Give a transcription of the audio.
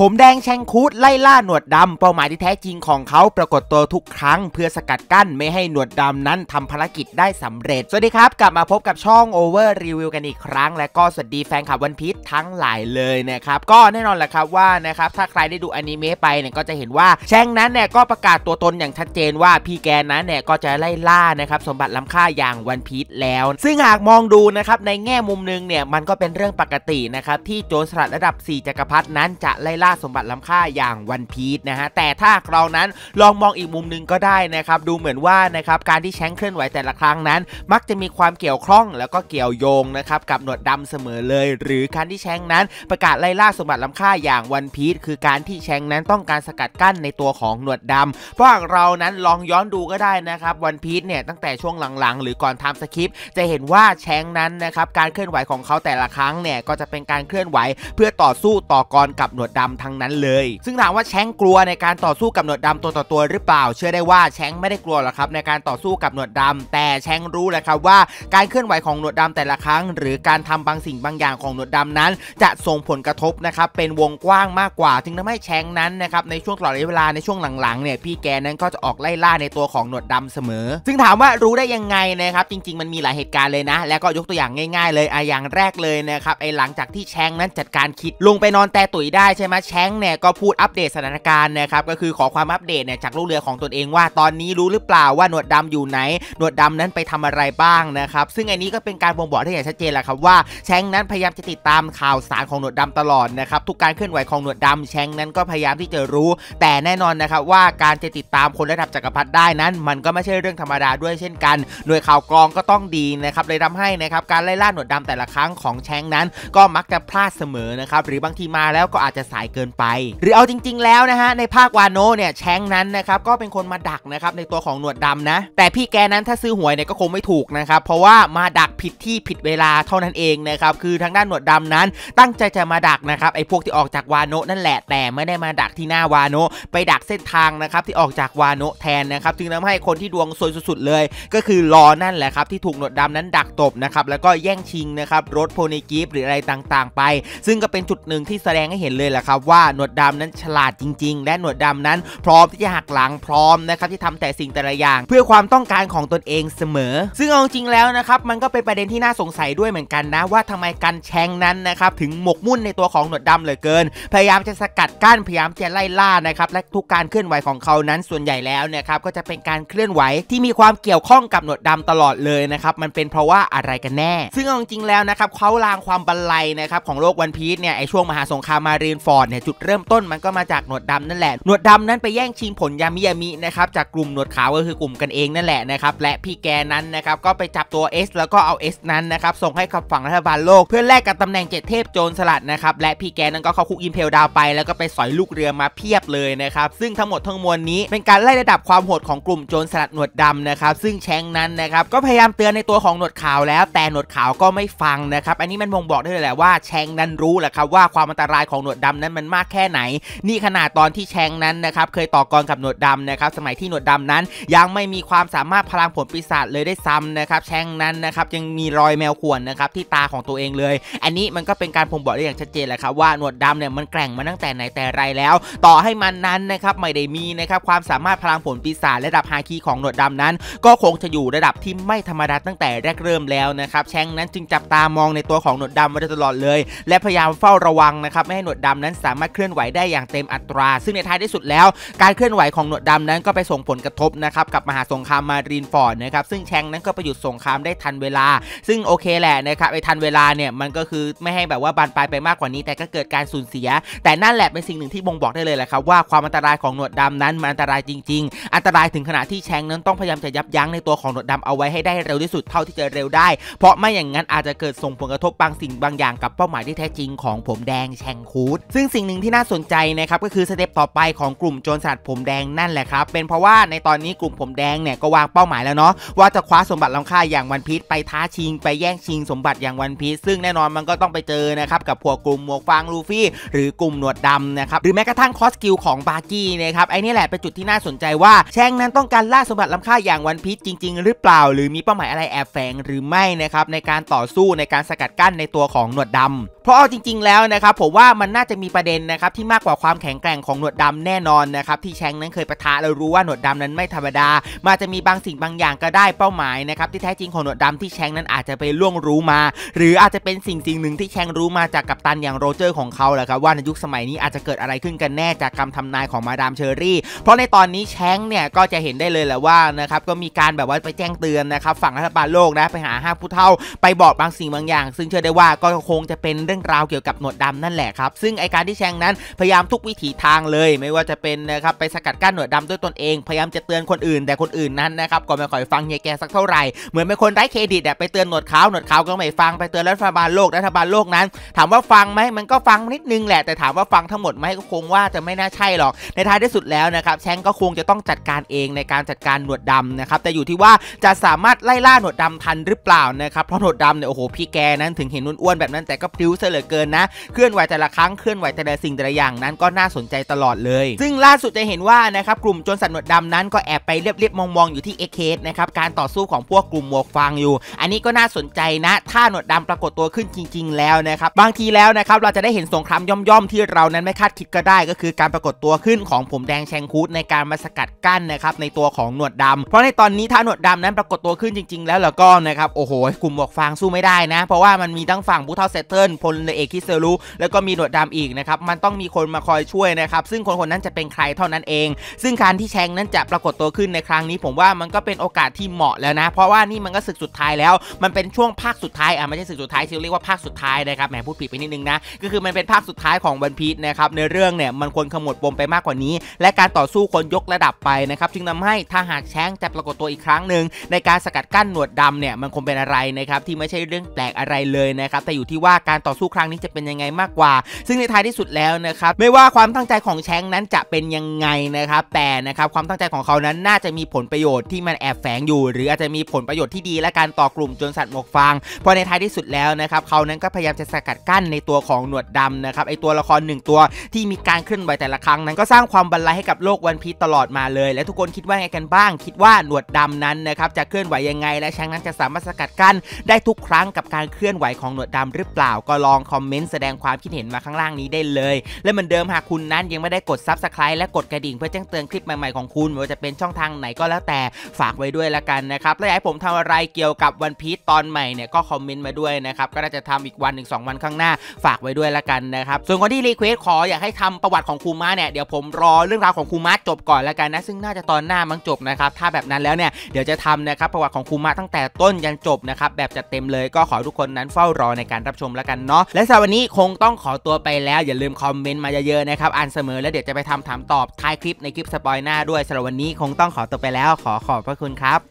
ผมแดงแชงคูดไล่ล่าหนวดดำเป้าหมายที่แท้จริงของเขาปรากฏตัวทุกครั้งเพื่อสกัดกั้นไม่ให้หนวดดำนั้นทำภารกิจได้สำเร็จ สวัสดีครับ กลับมาพบกับช่อง Over Review กันอีกครั้ง และก็สวัสดีแฟนคลับวันพีททั้งหลายเลยนะครับก็แน่นอนแหละครับว่านะครับ ถ้าใครได้ดูอนิเมะไปเนี่ยก็จะเห็นว่าแชงนั้นเนี่ยก็ประกาศตัวตนอย่างชัดเจนว่าพี่แกนั้นเนี่ยก็จะไล่ล่านะครับสมบัติล้ำค่าอย่างวันพีทแล้ว ซึ่งหากมองดูนะครับในแง่มุมนึงเนี่ยมันก็เป็นเรื่องปกตินะครับที่โจรสลัดระดับ4จักรพรรดินั้นจะไล่ล่าสมบัติล้ำค่าอย่างวันพีชนะฮะแต่ถ้าเรานั้นลองมองอีกมุมนึงก็ได้นะครับดูเหมือนว่านะครับการที่แชงเคลื่อนไหวแต่ละครั้งนั้น มักจะมีความเกี่ยวข้องแล้วก็เกี่ยวโยงนะครับกับหนวดดำเสมอเลย หรือการที่แชงนั้น ประกาศไล่ล่าสมบัติล้ำค่าอย่างวันพีชคือการที่แชงนั้นต้องการสกัดกั้นในตัวของหนวดดำ เพราะเรานั้นลองย้อนดูก็ได้นะครับวันพีชเนี่ยตั้งแต่ช่วงหลังๆหรือก่อนทำสคริปต์จะเห็นว่าแชงนั้นนะครับการเคลื่อนไหวของเขาแต่ละครั้งเนี่ยก็จะเป็นการเคลื่อนไหวเพื่อต่อสู้ต่อกรกับหนวดดาทั้งนั้นเลย ซึ่งถามว่าแชงกลัวในการต่อสู้กับหนวดดาตัวต่อตัวหรือเปล่า เชื่อได้ว่าแชงไม่ได้กลัวหรอกครับในการต่อสู้กับหนวดดาแต่แชงรู้แหละครับว่าการเคลื่อนไหวของหนวดดาแต่ละครั้ง หรือการทำบางสิ่งบางอย่างของหนวดดานั้น จะส่งผลกระทบนะครับเป็นวงกว้างมากกว่าจึงทำให้แชงนั้นนะครับในช่วงตลอดระยะเวลาในช่วงหลังๆเนี่ยพี่แกนั้นก็จะออกไล่ล่าในตัวของหนวดดาเสมอซึ่งถามว่ารู้ได้ยังไงนะครับจริง ๆ มันมีหลายเหตุการณ์เลยนะแล้วก็ยกตัวอย่างง่าย ๆ เลยออย่างแรกเลยนะครับไอ้หลังจากที่แชงนั้นจัดการคิดลงไปนอนแต่ตุ๋ยได้ใช่ไหมแชงเนี่ยก็พูดอัปเดตสถานการณ์นะครับก็คือขอความอัปเดตเนี่ยจากลูกเรือของตนเองว่า ตอนนี้รู้หรือเปล่าว่าหนวดดาอยู่ไหน หนวดดานั้นไปทำอะไรบ้างนะครับซึ่งอันนี้ก็เป็นการบ่งบอกได้อย่างชัดเจนแหละครับว่าแชงนั้นพยายามจะติดตามข่าวสารของหนวดดาตลอดนะครับทุกการเคลื่อนไหวของหนวดดาแชงนั้นก็พยายามที่จะรู้ แต่แน่นอนนะครับว่าการจะติดตามคนระดับจักรพรรดิได้นั้น มันก็ไม่ใช่เรื่องธรรมดาด้วยเช่น กันหน่วยข่าวกรองก็ต้องดีนะครับเลยทำให้นะครับการไล่ล่าหนวดดาแต่ละครั้งของแชงนั้น ก็มักจะพลาดเสมอนะครับหรือบางทีมาแล้วก็อาจจะสายเกินไป หรือเอาจริง ๆแล้วนะฮะในภาควานโนเนี่ยแชงนั้นนะครับก็เป็นคนมาดักนะครับในตัวของหนวดดำนะแต่พี่แกนั้นถ้าซื้อหวยเนี่ยก็คงไม่ถูกนะครับเพราะว่ามาดักผิดที่ผิดเวลาเท่านั้นเองนะครับคือทางด้านหนวดดำนั้น ตั้งใจจะมาดักนะครับไอ้พวกที่ออกจากวานโนนั่นแหละ แต่ไม่ได้มาดักที่หน้าวานโน ไปดักเส้นทางนะครับที่ออกจากวานโนแทนนะครับจึงทำให้คนที่ดวงซวยสุดๆเลย ก็คือรอนั่นแหละครับที่ถูกหนวดดำนั้นดักตบนะครับแล้วก็แย่งชิงนะครับ รถโพนิกิฟหรืออะไรต่างๆ ไป ซึ่งก็เป็นจุดหนึ่งที่แสดงให้เห็นเลยแหละครับับว่าหนวดดำนั้นฉลาดจริงๆ และหนวดดำนั้นพร้อมที่จะหักหลังพร้อมนะครับที่ทำแต่สิ่งแต่ละอย่าง เพื่อความต้องการของตนเองเสมอ ซึ่งเอาจริงแล้วนะครับมันก็เป็นประเด็นที่น่าสงสัยด้วยเหมือนกันนะว่าทำไมกันแชงนั้นนะครับถึงหมกมุ่นในตัวของหนวดดำเหลือเกิน พยายามจะสกัดกั้นพยายามจะไล่ล่านะครับและทุกการเคลื่อนไหวของเขานั้นส่วนใหญ่แล้วนะครับก็จะเป็นการเคลื่อนไหวที่มีความเกี่ยวข้องกับหนวดดำตลอดเลยนะครับมันเป็นเพราะว่าอะไรกันแน่ ซึ่งเอาจริงแล้วนะครับเขาลางความบันไลนะครับของโลกวันพีชเนี่ยไอช่วงมหาสงครามมารีนฟอร์ดเนี่ยจุดเริ่มต้นมันก็มาจากหนวดดานั่นแหละหนวดดานั้นไปแย่งชิงผลยามิยามินะครับจากกลุ่มหนวดขาวก็คือกลุ่มกันเองนั่นแหละนะครับและพี่แกนั้นนะครับก็ไปจับตัว S แล้วก็เอา S นั้นนะครับส่งให้กับฝั่งรัฐบาลโลก เพื่อแลกกับตำแหน่งเจ็ดเทพโจรสลัดนะครับและพี่แกนั้นก็เข้าคุกอิมเพลดาวไปแล้วก็ไปสอยลูกเรือมาเพียบเลยนะครับซึ่งทั้งหมดทั้งมวลนี้ เป็นการไล่ระดับความโหดของกลุ่มโจรสลัดหนวดดำนะครับซึ่งแชงนั้นนะครับก็พยายามเตือนในตัวของหนวดขาว แล้วแต่หนวดขาวก็ไม่ฟังนะครับ อันนี้มันบ่งบอกได้เลยแหละว่าแชงนั้นรู้แหละครับว่าความอันตรายของหนวดดานั้นมัมันมากแค่ไหน นี่ขนาดตอนที่แชงนั้นนะครับเคยต่อกรกับหนวดดำนะครับสมัยที่หนวดดำนั้น ยังไม่มีความสามารถพลังผลปีศาจเลยได้ซ้ำนะครับแชงนั้นนะครับยังมีรอยแมวข่วนนะครับที่ตาของตัวเองเลย อันนี้มันก็เป็นการผมบอกได้อย่างชัดเจนแหละครับว่าหนวดดำเนี่ยมันแกร่งมาตั้งแต่ไหนแต่ไรแล้ว ต่อให้มันนั้นนะครับไม่ได้มีนะครับความสามารถพลังผลปีศาจระดับฮาคีของหนวดดำนั้น ก็คงจะอยู่ระดับที่ไม่ธรรมดาตั้งแต่แรกเริ่มแล้วนะครับแชงนั้นจึงจับตามองในตัวของหนวดดำมาตลอดเลย และพยายามเฝ้าระวังนะครับไม่ให้หนวดดำนั้นสามารถเคลื่อนไหวได้อย่างเต็มอัตรา ซึ่งในท้ายที่สุดแล้วการเคลื่อนไหวของหนวดดำนั้นก็ไปส่งผลกระทบนะครับกับมหาสงครามมารีนฟอร์ดนะครับซึ่งแชงนั้นก็ไปหยุดสงครามได้ทันเวลาซึ่งโอเคแหละนะครับไปทันเวลาเนี่ยมันก็คือไม่ให้แบบว่าบานปลายไปมากกว่านี้แต่ก็เกิดการสูญเสีย แต่นั่นแหละเป็นสิ่งหนึ่งที่บ่งบอกได้เลยแหละครับว่า ความอันตรายของหนวดดำนั้นมันอันตรายจริง ๆ อันตรายถึงขนาดที่แชงนั้นต้องพยายามจะยับยั้งในตัวของหนวดดำเอาไว้ให้ได้เร็วที่สุดเท่าที่จะเร็วได้ เพราะไม่อย่างนั้นอาจจะเกิดส่งผลกระทบบางสิ่งบางอย่างกับเป้าหมายที่แท้จริง ของผมแดงแชงคูดซึ่งสิ่งหนึ่งที่น่าสนใจนะครับก็คือ สเต็ป ต่อไปของกลุ่มโจรสลัดผมแดงนั่นแหละครับเป็นเพราะว่าในตอนนี้กลุ่มผมแดงเนี่ยก็วางเป้าหมายแล้วเนาะว่าจะคว้าสมบัติล้ำค่าอย่างวันพีชไปท้าชิง ไปแย่งชิงสมบัติอย่างวันพีชซึ่งแน่นอนมันก็ต้องไปเจอนะครับ กับ พวกกลุ่มหมวกฟางลูฟี่ หรือกลุ่มหนวดดำนะครับหรือแม้กระทั่งคอสกิลของบาร์กี้นะครับไอ้นี่แหละเป็นจุดที่น่าสนใจว่าแชงนั้นต้องการล่าสมบัติล้ำค่าอย่างวันพีชจริง ๆ หรือเปล่า หรือมีเป้าหมายอะไรแอบแฝงหรือไม่นะครับในการต่อสู้ในการสกัดกั้นในตัวของหนวดดำเพราะเอาจริง ๆแล้วนะครับผมว่ามันน่าจะมีประเด็นนะครับที่มากกว่าความแข็งแกร่งของหนวดดาแน่นอนนะครับที่แชงนั้นเคยประทะเรารู้ว่าหนวดดานั้นไม่ธรรมดา มาจะมีบางสิ่งบางอย่างก็ได้เป้าหมายนะครับที่แท้จริงของหนวดดาที่แชงนั้นอาจจะไปล่วงรู้มา หรืออาจจะเป็นสิ่งสิ่งหนึ่งที่แชงรู้มาจากกัปตันอย่างโรเจอร์ของเขาแหละครับว่าในยุคสมัยนี้อาจจะเกิดอะไรขึ้นกันแน่จากคำทำนายของมาดามเชอรี่ เพราะในตอนนี้แชงเนี่ยก็จะเห็นได้เลยแหละว่านะครับก็มีการแบบว่าไปแจ้งเตือนนะครับฝั่งรัฐบาลโลกนะไปหาห้าผู้เท่า ไปบอกบางสิ่งบางอย่าง ซึ่งเชื่อได้ว่าก็คงจะเป็นเรื่องราวเกี่ยวกับหนวดดานั่นแหละครับซึ่งไอการที่แชงนั้นพยายามทุกวิถีทางเลย ไม่ว่าจะเป็นนะครับไปสกัดกั้นหนวดดาด้วยตนเอง พยายามจะเตือนคนอื่นแต่คนอื่นนั้นนะครับก็ไม่ค่อยฟังเฮียแกสักเท่าไหร่เหมือนเป็นคนไร้เครดิตไปเตือนหนวดขาวหนวดขาวก็ไม่ฟังไปเตือนรัฐบาลโลกรัฐบาลโลกนั้นถามว่าฟังไหมมันก็ฟังนิดนึงแหละแต่ถามว่าฟังทั้งหมดไหมก็คงว่าจะไม่น่าใช่หรอก ในท้ายที่สุดแล้วนะครับแชงก็คงจะต้องจัดการเองในการจัดการหนวดดำนะครับแต่อยู่ที่ว่าจะสามารถไล่ล่าหนวดดำทันหรือเปล่านะครับเพราะหนวดดำเนี่ยโอ้โหพี่แกนั้นถึงเห็นอ้วนๆแบบนั้นแต่ก็พลิ้วเสลือเกินนะเคลื่อนไหวแต่ละครั้งเคลื่อนไหวแต่แต่ละสิ่งแต่ละอย่างนั้นก็น่าสนใจตลอดเลย ซึ่งล่าสุดจะเห็นว่านะครับกลุ่มจนสัตว์หนวดดำนั้นก็แอบไปเรียบๆ มองๆ อยู่ที่เอเคสนะครับการต่อสู้ของพวกกลุ่มหมวกฟางอยู่ อันนี้ก็น่าสนใจนะ ถ้าหนวดดำปรากฏตัวขึ้นจริงๆ แล้วนะครับ บางทีแล้วนะครับเราจะได้เห็นสงครามย่อมๆ ที่เรานั้นไม่คาดคิดก็ได้ก็คือการปรากฏตัวขึ้นของผมแดงแชงคูดในการมาสกัดกั้นนะครับในตัวของหนวดดำาเพราะในตอนนี้ถ้าหนวดดำานั้นปรากฏตัวขึ้นจริงๆแล้วแล้วก็นะครับโอ้โหกลุ่มหมวกฟางสู้ไม่ได้นะเพราะว่ามันมีทั้งฝั่งบูเทาเซเทิลพลเอกคิเซรุแล้วก็มีหนวดดาอีกนะครับครับมันต้องมีคนมาคอยช่วยนะครับ ซึ่งคนคนนั้นจะเป็นใครเท่านั้นเอง ซึ่งการที่แชงนั้นจะปรากฏตัวขึ้นในครั้งนี้ ผมว่ามันก็เป็นโอกาสที่เหมาะแล้วนะเพราะว่านี่มันก็ศึกสุดท้ายแล้ว มันเป็นช่วงภาคสุดท้ายอ่ะไม่ใช่ศึกสุดท้ายที่เรียกว่าภาคสุดท้ายนะครับแหมพูดผิดไปนิดนึงนะก็คือมันเป็นภาคสุดท้ายของวันพีชนะครับในเรื่องเนี่ยมันควรขมวดปมไปมากกว่านี้ และการต่อสู้คนยกระดับไปนะครับจึงทำให้ถ้าหากแชงจะปรากฏตัวอีกครั้งหนึ่งในการสกัดกั้นหนวดดำเนี่ยมันคงเป็นอะไรนะครับที่ไม่ใช่เรื่องแปลกอะไรเลยนะครับแต่อยู่ที่ว่าการต่อสู้ครั้งนี้จะเป็นยังไงมากกว่า ซึ่งในท้ายที่สุุดแล้วนะครับไม่ว่าความตั้งใจของแชงนั้นจะเป็นยังไงนะครับแต่นะครับความตั้งใจของเขานั้นน่าจะมีผลประโยชน์ที่มันแอบแฝงอยู่ หรืออาจจะมีผลประโยชน์ที่ดีและการต่อกลุ่มจนสัตว์หมกฟางพอในท้ายที่สุดแล้วนะครับเขานั้นก็พยายามจะสกัดกั้นในตัวของหนวดดำนะครับไอตัวละครหนึ่งตัวที่มีการเคลื่อนไหวแต่ละครั้ง นั้นก็สร้างความบันไลให้กับโลกวันพีตลอดมาเลย และทุกคนคิดว่าไงกันบ้างคิดว่าหนวดดำนั้นนะครับจะเคลื่อนไหวยังไง และแชงนั้นจะสามารถสกัดกั้นได้ทุกครั้ง กับการเคลื่อนไหวของหนวดดำหรือเปล่าก็ลองคอมเมนต์แสดงความคิดเห็นมาข้างล่างนี้ได้เลยและเหมือนเดิมหากคุณนั้นยังไม่ได้กดซับสไคร b e และกดกระดิ่ง เพื่อแจ้งเตือนคลิปใหม่ๆของคุณว่าจะเป็นช่องทางไหนก็แล้วแต่ฝากไว้ด้วยละกันนะครับและอยากให้ผมทำอะไรเกี่ยวกับวันพีชตอนใหม่เนี่ยก็คอมเมนต์มาด้วยนะครับก็น่าจะทำอีกวันหนึ่งสองวันข้างหน้าฝากไว้ด้วยละกันนะครับส่วนคนที่รีเควสขออยากให้ทำประวัติของคูมาเนี่ยเดี๋ยวผมรอเรื่องราวของคูมาจบก่อนละกันนะซึ่งน่าจะตอนหน้ามั้งจบนะครับถ้าแบบนั้นแล้วเนี่ยเดี๋ยวจะทำนะครับประวัติของคูมาตั้งแต่ต้นยันจบนะครับแบบจะเต็มเลยก็ขอทุกคนนั้นเฝ้ารอในการรับชมละกันเนาะและสำหรับวันนี้คงต้องขอตัวไปแล้วอย่าลลืมคอมเมนต์มาเยอะๆนะครับ อ่านเสมอแล้วเดี๋ยวจะไปทำถามตอบท้ายคลิปในคลิปสปอยหน้าด้วยสำหรับวันนี้ คงต้องขอตัวไปแล้ว ขอขอบพระคุณครับ